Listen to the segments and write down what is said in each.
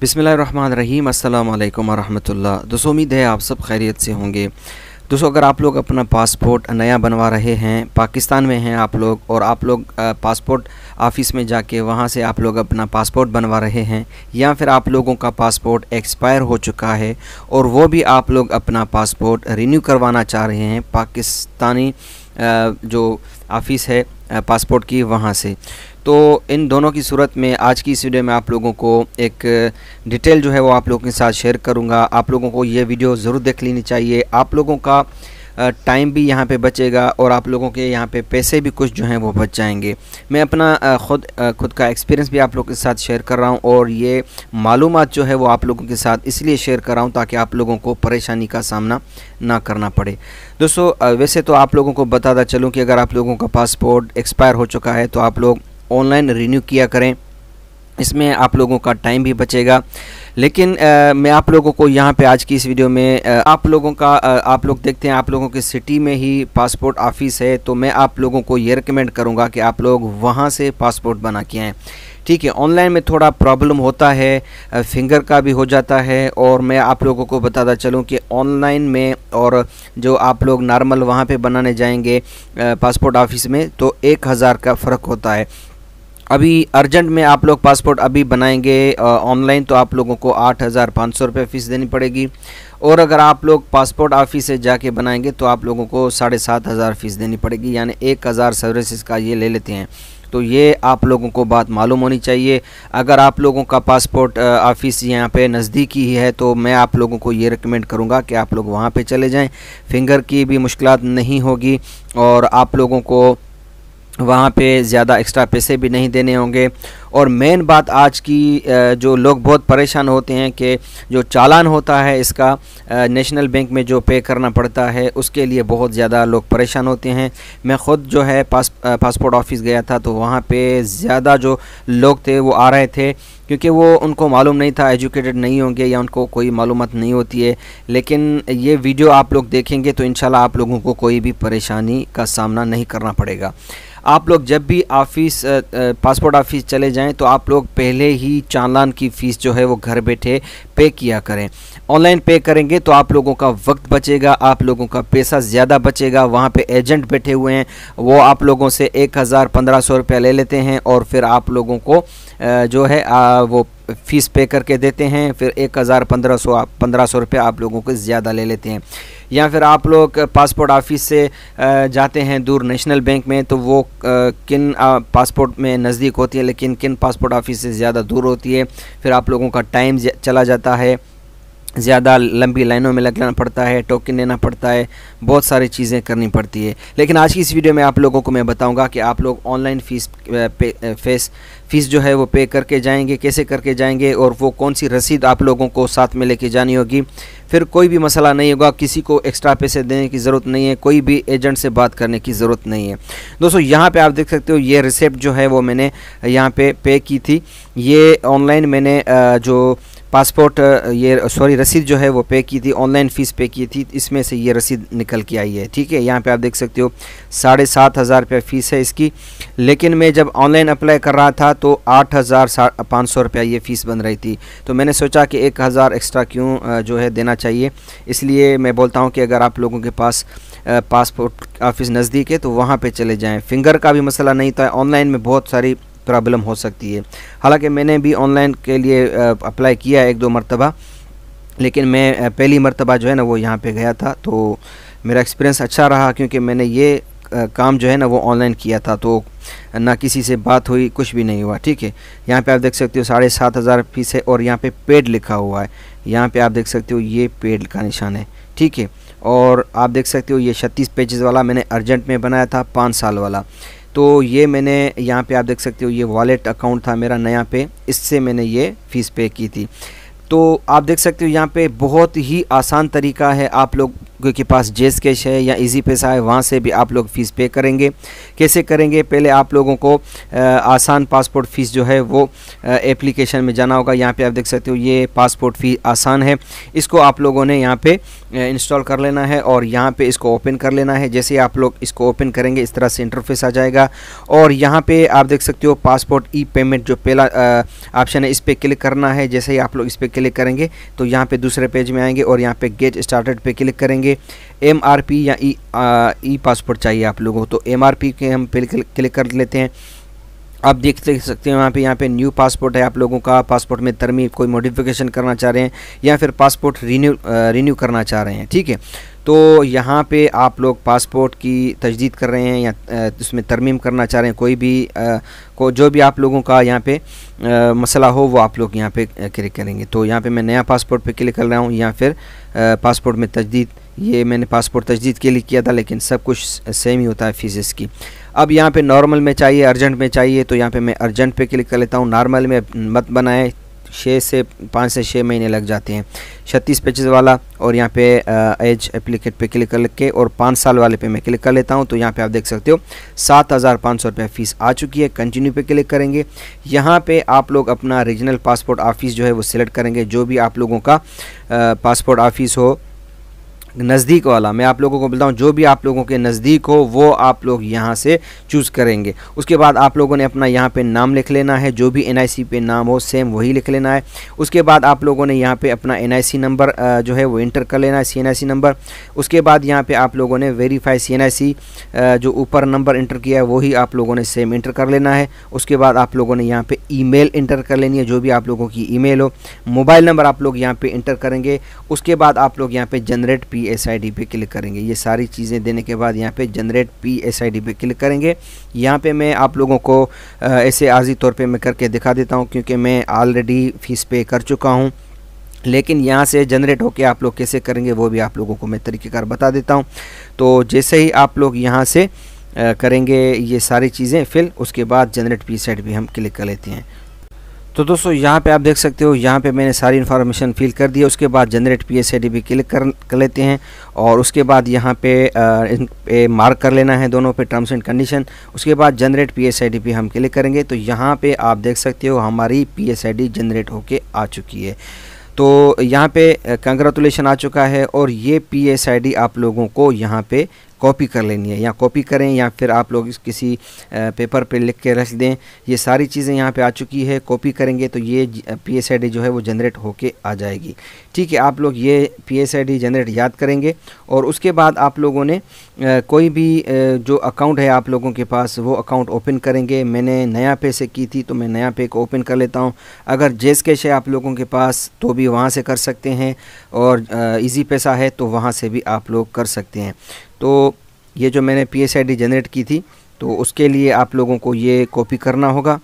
बिसमीम अल्लाम वरहमतुल्ला दोस्तों उम्मीद है आप सब खैरियत से होंगे दोस्तों अगर आप लोग अपना पासपोर्ट नया बनवा रहे हैं पाकिस्तान में हैं आप लोग और आप लोग पासपोर्ट ऑफिस में जाके वहाँ से आप लोग अपना पासपोर्ट बनवा रहे हैं या फिर आप लोगों का पासपोर्ट एक्सपायर हो चुका है और वो भी आप लोग अपना पासपोर्ट रिन्यू करवाना चाह रहे हैं पाकिस्तानी जो ऑफिस है पासपोर्ट की वहाँ से तो इन दोनों की सूरत में आज की इस वीडियो में आप लोगों को एक डिटेल जो है वो आप लोगों के साथ शेयर करूँगा आप लोगों को ये वीडियो ज़रूर देख लेनी चाहिए आप लोगों का टाइम भी यहाँ पे बचेगा और आप लोगों के यहाँ पे पैसे भी कुछ जो हैं वो बच जाएंगे मैं अपना ख़ुद खुद का एक्सपीरियंस भी आप लोगों के साथ शेयर कर रहा हूँ और ये मालूम जो है वो आप लोगों के साथ इसलिए शेयर कर रहा हूँ ताकि आप लोगों को परेशानी का सामना ना करना पड़े दोस्तों वैसे तो आप लोगों को बताता चलूँ कि अगर आप लोगों का पासपोर्ट एक्सपायर हो चुका है तो आप लोग ऑनलाइन रिन्यू किया करें इसमें आप लोगों का टाइम भी बचेगा लेकिन आ, मैं आप लोगों को यहाँ पे आज की इस वीडियो में आ, आप लोगों का आ, आप लोग देखते हैं आप लोगों के सिटी में ही पासपोर्ट ऑफिस है तो मैं आप लोगों को ये रिकमेंड करूँगा कि आप लोग वहाँ से पासपोर्ट बना के आएँ ठीक है ऑनलाइन में थोड़ा प्रॉब्लम होता है फिंगर का भी हो जाता है और मैं आप लोगों को बताता चलूँ कि ऑनलाइन में और जो आप लोग नॉर्मल वहाँ पे बनाने जाएंगे पासपोर्ट ऑफिस में तो एक हज़ार का फ़र्क होता है अभी अर्जेंट में आप लोग पासपोर्ट अभी बनाएंगे ऑनलाइन तो आप लोगों को आठ हज़ार पाँच सौ रुपये फ़ीस देनी पड़ेगी और अगर आप लोग पासपोर्ट ऑफिस से जाके बनाएंगे तो आप लोगों को साढ़े सात हज़ार फ़ीस देनी पड़ेगी यानी एक हज़ार सर्विसेज का ये ले लेते हैं तो ये आप लोगों को बात मालूम होनी चाहिए अगर आप लोगों का पासपोर्ट ऑफिस यहाँ पे नज़दीकी ही है तो मैं आप लोगों को ये रिकमेंड करूँगा कि आप लोग वहाँ पे चले जाएं फिंगर की भी मुश्किल नहीं होगी और आप लोगों को वहाँ पे ज़्यादा एक्स्ट्रा पैसे भी नहीं देने होंगे और मेन बात आज की जो लोग बहुत परेशान होते हैं कि जो चालान होता है इसका नेशनल बैंक में जो पे करना पड़ता है उसके लिए बहुत ज़्यादा लोग परेशान होते हैं मैं ख़ुद जो है पास पासपोर्ट ऑफिस गया था तो वहाँ पे ज़्यादा जो लोग थे वो आ रहे थे क्योंकि वो उनको मालूम नहीं था एजुकेटेड नहीं होंगे या उनको कोई मालूम नहीं होती है लेकिन ये वीडियो आप लोग देखेंगे तो इन आप लोगों को कोई भी परेशानी का सामना नहीं करना पड़ेगा आप लोग जब भी ऑफिस पासपोर्ट ऑफिस चले जाएं तो आप लोग पहले ही चालान की फ़ीस जो है वो घर बैठे पे किया करें ऑनलाइन पे करेंगे तो आप लोगों का वक्त बचेगा आप लोगों का पैसा ज़्यादा बचेगा वहाँ पे एजेंट बैठे हुए हैं वो आप लोगों से एक हज़ार पंद्रह सौ रुपया ले लेते हैं और फिर आप लोगों को जो है वो फ़ीस पे करके देते हैं फिर एक हज़ार पंद्रह सौ आप पंद्रह सौ रुपये आप लोगों को ज़्यादा ले लेते हैं या फिर आप लोग पासपोर्ट ऑफिस से जाते हैं दूर नेशनल बैंक में तो वो किन पासपोर्ट में नज़दीक होती है लेकिन किन पासपोर्ट ऑफिस से ज़्यादा दूर होती है फिर आप लोगों का टाइम चला जाता है ज़्यादा लंबी लाइनों में लगना पड़ता है टोकन लेना पड़ता है बहुत सारी चीज़ें करनी पड़ती है लेकिन आज की इस वीडियो में आप लोगों को मैं बताऊंगा कि आप लोग ऑनलाइन फ़ीस फेस फ़ीस जो है वो पे करके जाएंगे कैसे करके जाएंगे और वो कौन सी रसीद आप लोगों को साथ में लेके जानी होगी फिर कोई भी मसला नहीं होगा किसी को एक्स्ट्रा पैसे देने की ज़रूरत नहीं है कोई भी एजेंट से बात करने की ज़रूरत नहीं है दोस्तों यहाँ पे आप देख सकते हो ये रिसिप्ट जो है वो मैंने यहाँ पे पे की थी ये ऑनलाइन मैंने जो पासपोर्ट ये सॉरी रसीद जो है वो पे की थी ऑनलाइन फ़ीस पे की थी इसमें से ये रसीद निकल के आई है ठीक है यहाँ पे आप देख सकते हो साढ़े सात हज़ार रुपया फ़ीस है इसकी लेकिन मैं जब ऑनलाइन अप्लाई कर रहा था तो आठ हज़ार पाँच सौ रुपया ये फ़ीस बन रही थी तो मैंने सोचा कि एक हज़ार एक्स्ट्रा क्यों जो है देना चाहिए इसलिए मैं बोलता हूँ कि अगर आप लोगों के पास पासपोर्ट ऑफिस नज़दीक है तो वहाँ पर चले जाएँ फिंगर का भी मसला नहीं था ऑनलाइन में बहुत सारी प्रॉब्लम हो सकती है हालांकि मैंने भी ऑनलाइन के लिए अप्लाई किया एक दो मरतबा लेकिन मैं पहली मरतबा जो है ना वो यहाँ पे गया था तो मेरा एक्सपीरियंस अच्छा रहा क्योंकि मैंने ये काम जो है ना वो ऑनलाइन किया था तो ना किसी से बात हुई कुछ भी नहीं हुआ ठीक है यहाँ पे आप देख सकते हो साढ़े सात हज़ार फीस है और यहाँ पे पेड लिखा हुआ है यहाँ पे आप देख सकते हो ये पेड का निशान है ठीक है और आप देख सकते हो ये छत्तीस पेजेस वाला मैंने अर्जेंट में बनाया था पाँच साल वाला तो ये मैंने यहाँ पे आप देख सकते हो ये वॉलेट अकाउंट था मेरा नया पे इससे मैंने ये फ़ीस पे की थी तो आप देख सकते हो यहाँ पे बहुत ही आसान तरीका है आप लोग के पास जेस कैश है या इजी पैसा है वहाँ से भी आप लोग फ़ीस पे करेंगे कैसे करेंगे पहले आप लोगों को आ, आसान पासपोर्ट फ़ीस जो है वो एप्लीकेशन में जाना होगा यहाँ पे आप देख सकते हो ये पासपोर्ट फ़ी आसान है इसको आप लोगों ने यहाँ पे इंस्टॉल कर लेना है और यहाँ पे इसको ओपन कर लेना है जैसे आप लोग इसको ओपन करेंगे इस तरह से इंटरफेस आ जाएगा और यहाँ पर आप देख सकते हो पासपोर्ट ई पेमेंट जो पहला ऑप्शन है इस पर क्लिक करना है जैसे ही आप लोग इस पर क्लिक करेंगे तो यहाँ पर दूसरे पेज में आएँगे और यहाँ पर गेट स्टार्टेड पर क्लिक करेंगे करेंगे एम या ई ई पासपोर्ट चाहिए आप लोगों को तो एम के हम क्लिक कर लेते हैं आप देख सकते हैं वहाँ पे यहाँ पे न्यू पासपोर्ट है आप लोगों का पासपोर्ट में तरमी कोई मॉडिफिकेशन करना चाह रहे हैं या फिर पासपोर्ट रीन्यू रीन्यू करना चाह रहे हैं ठीक है तो यहाँ पे आप लोग पासपोर्ट की तजदीद कर रहे हैं या उसमें तरमीम करना चाह रहे हैं कोई भी आ, को जो भी आप लोगों का यहाँ पे आ, मसला हो वो आप लोग यहाँ पे क्लिक करेंगे तो यहाँ पे मैं नया पासपोर्ट पे क्लिक कर रहा हूँ या फिर आ, पासपोर्ट में तजदीद ये मैंने पासपोर्ट तजदीद के लिए किया था लेकिन सब कुछ सेम ही होता है फीसिस की अब यहाँ पे नॉर्मल में चाहिए अर्जेंट में चाहिए तो यहाँ पे मैं अर्जेंट पे क्लिक कर लेता हूँ नॉर्मल में मत बनाए छः से पाँच से छः महीने लग जाते हैं छत्तीस पेजेस वाला और यहाँ पे एज एप्लीकेट पे क्लिक कर और पाँच साल वाले पे मैं क्लिक कर लेता हूँ तो यहाँ पे आप देख सकते हो सात हज़ार पाँच सौ रुपये फ़ीस आ चुकी है कंटिन्यू पे क्लिक करेंगे यहाँ पे आप लोग अपना रीजनल पासपोर्ट ऑफिस जो है वो सिलेक्ट करेंगे जो भी आप लोगों का पासपोर्ट ऑफिस हो नज़दीक वाला मैं आप लोगों को बोलता हूँ जो भी आप लोगों के नज़दीक हो वो आप लोग यहाँ से चूज़ करेंगे उसके बाद आप लोगों ने अपना यहाँ पे नाम लिख लेना है जो भी एन पे नाम हो सेम वही लिख लेना है उसके बाद आप लोगों ने यहाँ पे अपना एन नंबर जो है वो इंटर कर लेना है सी नंबर उसके बाद यहाँ पर आप लोगों ने वेरीफाई सी जो ऊपर नंबर इंटर किया है वही आप लोगों ने सेम इंटर कर लेना है उसके बाद आप लोगों ने यहाँ पर ई इंटर कर लेनी है जो भी आप लोगों की ई हो मोबाइल नंबर आप लोग यहाँ पे इंटर करेंगे उसके बाद आप लोग यहाँ पर generate P S I D पे क्लिक करेंगे ये सारी चीज़ें देने के बाद यहाँ पे generate P S I D पे क्लिक करेंगे यहाँ पे मैं आप लोगों को ऐसे आजी तौर पे मैं करके दिखा देता हूँ क्योंकि मैं ऑलरेडी फ़ीस पे कर चुका हूँ लेकिन यहाँ से जनरेट होके आप लोग कैसे करेंगे वो भी आप लोगों को मैं तरीक़ेकार बता देता हूँ तो जैसे ही आप लोग यहाँ से करेंगे ये सारी चीज़ें फिल उसके बाद जनरेट पी साइड भी हम क्लिक कर लेते हैं तो दोस्तों यहाँ पे आप देख सकते हो यहाँ पे मैंने सारी इन्फॉर्मेशन फिल कर दी है उसके बाद जनरेट पी एस भी क्लिक कर, कर लेते हैं और उसके बाद यहाँ पे, इन पे मार्क कर लेना है दोनों पे टर्म्स एंड कंडीशन उसके बाद जनरेट पी एस भी हम क्लिक करेंगे तो यहाँ पे आप देख सकते हो हमारी पी एस जनरेट होके आ चुकी है तो यहाँ पे कंग्रेचुलेशन आ चुका है और ये पी आप लोगों को यहाँ पे कॉपी कर लेनी है या कॉपी करें या फिर आप लोग किसी पेपर पे लिख के रख दें ये सारी चीज़ें यहाँ पे आ चुकी है कॉपी करेंगे तो ये पी एस जो है वो जनरेट होके आ जाएगी ठीक है आप लोग ये पी एस जनरेट याद करेंगे और उसके बाद आप लोगों ने कोई भी जो अकाउंट है आप लोगों के पास वो अकाउंट ओपन करेंगे मैंने नया पे से की थी तो मैं नया पे को ओपन कर लेता हूँ अगर जेस कैश है आप लोगों के पास तो भी वहाँ से कर सकते हैं और ईजी पैसा है तो वहाँ से भी आप लोग कर सकते हैं तो ये जो मैंने P S I D generate की थी तो उसके लिए आप लोगों को ये कॉपी करना होगा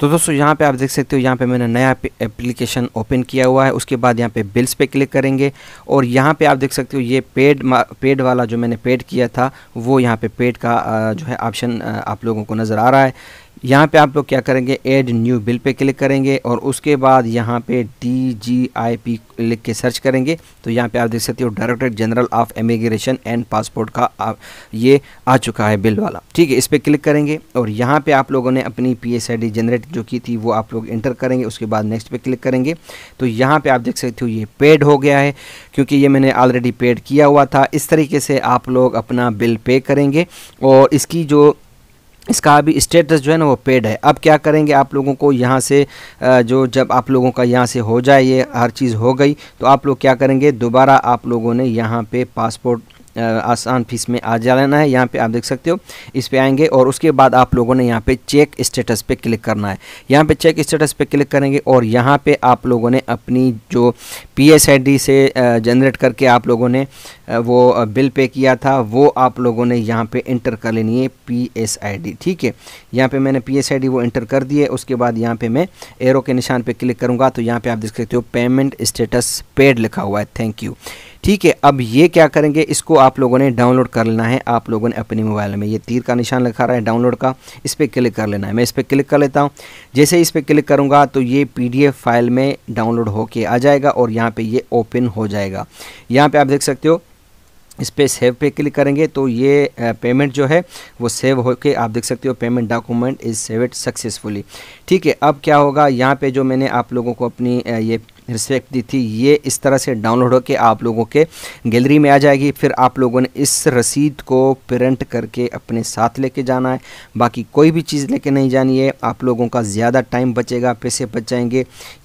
तो दोस्तों यहाँ पे आप देख सकते हो यहाँ पे मैंने नया एप्लीकेशन ओपन किया हुआ है उसके बाद यहाँ पे बिल्स पे क्लिक करेंगे और यहाँ पे आप देख सकते हो ये पेड पेड वाला जो मैंने पेड किया था वो यहाँ पे पेड का जो है ऑप्शन आप लोगों को नज़र आ रहा है यहाँ पे आप लोग क्या करेंगे ऐड न्यू बिल पे क्लिक करेंगे और उसके बाद यहाँ पे डी जी आई पी लिख के सर्च करेंगे तो यहाँ पे आप देख सकते हो director general of immigration and passport का आप ये आ चुका है बिल वाला ठीक है इस पर क्लिक करेंगे और यहाँ पे आप लोगों ने अपनी P S I D generate जो की थी वो आप लोग इंटर करेंगे उसके बाद नेक्स्ट पर क्लिक करेंगे तो यहाँ पर आप देख सकते हो ये पेड हो गया है क्योंकि ये मैंने ऑलरेडी पेड किया हुआ था इस तरीके से आप लोग अपना बिल पे करेंगे और इसकी जो इसका अभी स्टेटस जो है ना वो पेड है अब क्या करेंगे आप लोगों को यहाँ से जो जब आप लोगों का यहाँ से हो जाए ये हर चीज़ हो गई तो आप लोग क्या करेंगे दोबारा आप लोगों ने यहाँ पे पासपोर्ट आसान फीस में आ जाना है यहाँ पे आप देख सकते हो इस पर आएंगे और उसके बाद आप लोगों ने यहाँ पे चेक स्टेटस पे क्लिक करना है यहाँ पे चेक स्टेटस पे क्लिक करेंगे और यहाँ पे आप लोगों ने अपनी जो पी एस से जनरेट करके आप लोगों ने वो बिल पे किया था वो आप लोगों ने यहाँ पे इंटर कर लेनी है पी एस आई डी ठीक है यहाँ पे मैंने पी एस आई डी वो इंटर कर दिए उसके बाद यहाँ पे मैं एरो के निशान पे क्लिक करूँगा तो यहाँ पे आप देख सकते हो पेमेंट स्टेटस पेड लिखा हुआ है थैंक यू ठीक है अब ये क्या करेंगे इसको आप लोगों ने डाउनलोड कर लेना है आप लोगों ने अपने मोबाइल में ये तीर का निशान लिखा रहा है डाउनलोड का इस पर क्लिक कर लेना है मैं इस पर क्लिक कर लेता हूँ जैसे इस पर क्लिक करूँगा तो ये पी फाइल में डाउनलोड होके आ जाएगा और यहाँ पर ये ओपन हो जाएगा यहाँ पर आप देख सकते हो इस पर सेव पे क्लिक करेंगे तो ये पेमेंट जो है वो सेव होके आप देख सकते हो payment document is saved successfully ठीक है अब क्या होगा यहाँ पे जो मैंने आप लोगों को अपनी ये रिस्पेक्ट दी थी ये इस तरह से डाउनलोड होकर आप लोगों के गैलरी में आ जाएगी फिर आप लोगों ने इस रसीद को प्रिंट करके अपने साथ लेके जाना है बाकी कोई भी चीज़ लेके नहीं जानी है आप लोगों का ज़्यादा टाइम बचेगा पैसे बच जाएंगे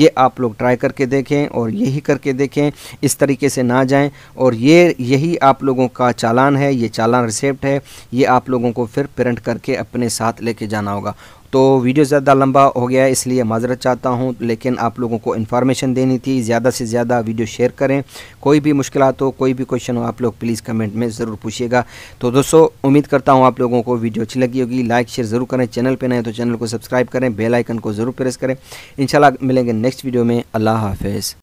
ये आप लोग ट्राई करके देखें और यही करके देखें इस तरीके से ना जाएँ और ये यही आप लोगों का चालान है ये चालान रिसेप्ट है ये आप लोगों को फिर प्रिंट करके अपने साथ लेके जाना होगा तो वीडियो ज़्यादा लंबा हो गया है इसलिए माजरत चाहता हूँ लेकिन आप लोगों को इन्फॉर्मेशन देनी थी ज़्यादा से ज़्यादा वीडियो शेयर करें कोई भी मुश्किल हो कोई भी क्वेश्चन हो आप लोग प्लीज़ कमेंट में ज़रूर पूछिएगा तो दोस्तों उम्मीद करता हूँ आप लोगों को वीडियो अच्छी लगी होगी लाइक शेयर ज़रूर करें चैनल पर नए तो चैनल को सब्सक्राइब करें बेलाइकन को ज़रूर प्रेस करें इन मिलेंगे नेक्स्ट वीडियो में अल्लाह हाफिज़